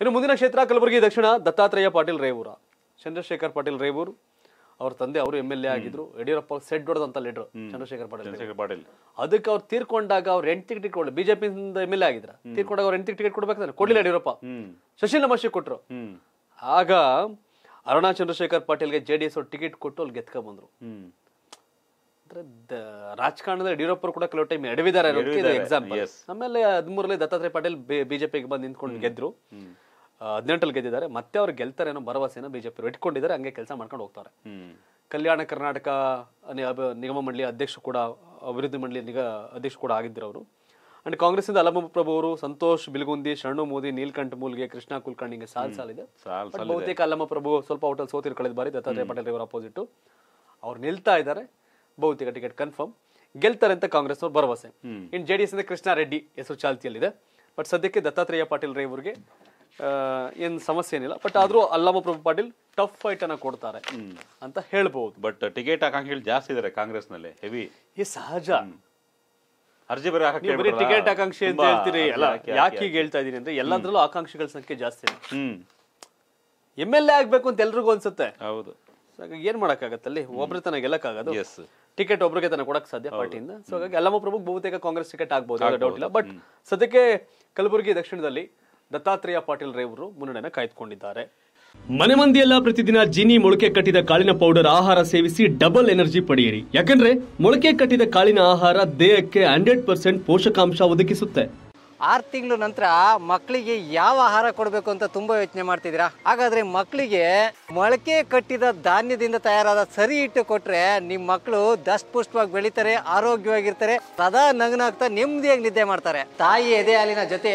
ಇನ್ನು ಮುಂದಿನ ಕ್ಷೇತ್ರ ಕಲಬುರಗಿ ದಕ್ಷಿಣ ದತ್ತಾತ್ರೇಯ ಪಾಟೀಲ್ ರೇವೂರ ಚಂದ್ರಶೇಖರ್ ಪಾಟೀಲ್ ರೇವೂರು ಅವ್ರ ತಂದೆ ಅವರು ಎಮ್ ಎಲ್ ಎ ಆಗಿದ್ರು ಯಡಿಯೂರಪ್ಪ ಸೆಟ್ ಹೊಡೆದಂತ ಲೀಡರ್ ಚಂದ್ರಶೇಖರ್ ಪಾಟೀಲ್ ಪಾಟೀಲ್ ಅದಕ್ಕೆ ಅವ್ರು ತೀರ್ಕೊಂಡಾಗ ಅವ್ರ ಎಂಟು ಟಿಕೆಟ್ ಕೊಡ್ಲಿ ಬಿಜೆಪಿ ಎಮ್ ಎಲ್ ಎ ಆಗಿದ್ರ ತೀರ್ಕೊಂಡಾಗ ಅವ್ರ ಎಂಟು ಟಿಕೆಟ್ ಕೊಡ್ಬೇಕಂದ್ರೆ ಕೊಡ್ಲಿಲ್ಲ ಯಡಿಯೂರಪ್ಪ ಶಶಿಲ್ ನಮಶಿ ಕೊಟ್ರು ಆಗ ಅರುಣ ಚಂದ್ರಶೇಖರ್ ಪಾಟೀಲ್ಗೆ ಜೆ ಡಿ ಎಸ್ ಅವ್ರು ಟಿಕೆಟ್ ಕೊಟ್ಟು ಅಲ್ಲಿ ಗೆದ್ಕ ಬಂದ್ರು ರಾಜಕಾರಣದಲ್ಲಿ ಯಡಿಯೂರಪ್ಪರು ಕೂಡ ಕೆಲವು ಟೈಮ್ ಎಡವಿದ್ದಾರೆ ಎಕ್ಸಾಂಪಲ್ ಆಮೇಲೆ ಹದಿಮೂರಲ್ಲಿ ದತ್ತಾತ್ರೇಯ ಪಾಟೀಲ್ ಬಿಜೆಪಿಗೆ ಬಂದು ನಿಂತ್ಕೊಂಡು ಗೆದ್ರು ಹದಿನೆಂಟಲ್ಲಿ ಗೆದ್ದಿದ್ದಾರೆ ಮತ್ತೆ ಅವ್ರು ಗೆಲ್ತಾರೆ ಅನ್ನೋ ಭರವಸೆನ ಬಿಜೆಪಿ ಇಟ್ಕೊಂಡಿದ್ದಾರೆ ಹಂಗೆ ಕೆಲಸ ಮಾಡ್ಕೊಂಡು ಹೋಗ್ತಾರೆ ಕಲ್ಯಾಣ ಕರ್ನಾಟಕ ನಿಗಮ ಮಂಡಳಿ ಅಧ್ಯಕ್ಷ ಕೂಡ ಅಭಿವೃದ್ಧಿ ಮಂಡಳಿ ನಿಗ ಅಧ್ಯಕ್ಷ ಕೂಡ ಆಗಿದ್ದರು ಅವರು ಅಂಡ್ ಕಾಂಗ್ರೆಸ್ನಿಂದ ಅಲಮಪ್ರಭು ಅವರು ಸಂತೋಷ್ ಬಿಲ್ಗುಂದಿ ಶರಣು ಮೋದಿ ನೀಲ್ಕಂಠ ಮೂಲ್ಗೆ ಕೃಷ್ಣ ಹಿಂಗೆ ಸಾಲ್ ಸಾಲಿದೆ ಬಹುತೇಕ ಪ್ರಭು ಸ್ವಲ್ಪ ಹೋಟೆಲ್ ಸೋತಿರ್ ಕಳೆದ ಬಾರಿ ದತ್ತಾತ್ರೇಯ ಪಟೇಲ್ ರವರ ಅಪೋಸಿಟ್ ಅವ್ರು ನಿಲ್ತಾ ಇದ್ದಾರೆ ಬಹುತೇಕ ಟಿಕೆಟ್ ಕನ್ಫರ್ಮ್ ಗೆಲ್ತಾರೆ ಅಂತ ಕಾಂಗ್ರೆಸ್ ಅವ್ರ ಭರವಸೆ ಇನ್ನು ಜೆಡಿಎಸ್ ಇಂದ ಕೃಷ್ಣ ರೆಡ್ಡಿ ಹೆಸರು ಚಾಲ್ತಿಯಲ್ಲಿದೆ ಬಟ್ ಸದ್ಯಕ್ಕೆ ದತ್ತಾತ್ರೇಯ ಪಾಟೀಲ್ ರೇ ಏನು ಸಮಸ್ಯೆ ಏನಿಲ್ಲ ಬಟ್ ಆದರೂ ಅಲ್ಲಮ ಪ್ರಭು ಪಾಟೀಲ್ ಟಫ್ ಫೈಟ್ ಅನ್ನ ಕೊಡ್ತಾರೆ ಅಂತ ಹೇಳ್ಬೋದು ಬಟ್ ಟಿಕೆಟ್ ಆಕಾಂಕ್ಷಿಗಳು ಜಾಸ್ತಿ ಇದ್ದಾರೆ ಕಾಂಗ್ರೆಸ್ ನಲ್ಲಿ ಹೆವಿ ಈ ಸಹಜ ಅರ್ಜಿ ಬರೀ ಟಿಕೆಟ್ ಆಕಾಂಕ್ಷೆ ಅಂತ ಹೇಳ್ತೀರಿ ಅಲ್ಲ ಯಾಕೆ ಈಗ ಹೇಳ್ತಾ ಇದೀನಿ ಅಂದ್ರೆ ಎಲ್ಲದ್ರಲ್ಲೂ ಆಕಾಂಕ್ಷಿಗಳ ಸಂಖ್ಯೆ ಜಾಸ್ತಿ ಇದೆ ಎಲ್ ಎ ಆಗ್ಬೇಕು ಅಂತ ಎಲ್ರಿಗೂ ಅನ್ಸುತ್ತೆ ಹೌದು ಏನ್ ಮಾಡಕ್ಕಾಗತ್ತಲ್ಲಿ ಒಬ್ರು ತನ ಗೆಲ್ಲಕ್ಕಾಗದು ಟಿಕೆಟ್ ಒಬ್ರಿಗೆ ತನ ಕೊಡಕ್ ಸಾಧ್ಯ ಪಾರ್ಟಿಯಿಂದ ಸೊ ಹಾಗಾಗಿ ಅಲ್ಲಮ್ಮ ಪ್ರಭು ಬಹುತೇಕ ಕಾಂಗ್ರೆಸ್ ಟಿಕೆಟ್ ಆಗ್ಬೋದು ಡೌಟ್ ಇಲ್ಲ ಬಟ್ ಸದ್ಯಕ್ಕೆ ಕಲಬುರಗಿ ದಕ್ಷಿಣದಲ್ಲಿ ದತ್ತಾತ್ರೇಯ ಪಾಟೀಲ್ ರೇವರು ಮುನ್ನಡೆಯನ್ನು ಕಾಯ್ದುಕೊಂಡಿದ್ದಾರೆ ಮನೆ ಮಂದಿಯೆಲ್ಲ ಪ್ರತಿದಿನ ಜಿನಿ ಮೊಳಕೆ ಕಟ್ಟಿದ ಕಾಳಿನ ಪೌಡರ್ ಆಹಾರ ಸೇವಿಸಿ ಡಬಲ್ ಎನರ್ಜಿ ಪಡೆಯಿರಿ ಯಾಕಂದ್ರೆ ಮೊಳಕೆ ಕಟ್ಟಿದ ಕಾಳಿನ ಆಹಾರ ದೇಹಕ್ಕೆ ಹಂಡ್ರೆಡ್ ಪರ್ಸೆಂಟ್ ಪೋಷಕಾಂಶ ಒದಗಿಸುತ್ತೆ ಆರು ತಿಂಗಳ ನಂತರ ಮಕ್ಕಳಿಗೆ ಯಾವ ಆಹಾರ ಕೊಡಬೇಕು ಅಂತ ತುಂಬ ಯೋಚನೆ ಮಾಡ್ತಿದ್ದೀರಾ ಹಾಗಾದ್ರೆ ಮಕ್ಕಳಿಗೆ ಮೊಳಕೆ ಕಟ್ಟಿದ ಧಾನ್ಯದಿಂದ ತಯಾರಾದ ಸರಿ ಇಟ್ಟು ಕೊಟ್ಟರೆ ನಿಮ್ಮ ಮಕ್ಕಳು ದಷ್ಟಪುಷ್ಟವಾಗಿ ಬೆಳೀತಾರೆ ಆರೋಗ್ಯವಾಗಿರ್ತಾರೆ ಸದಾ ನಗನಾಗ್ತಾ ನೆಮ್ಮದಿಯಾಗಿ ನಿದ್ದೆ ಮಾಡ್ತಾರೆ ತಾಯಿ ಎದೆ ಹಾಲಿನ ಜೊತೆ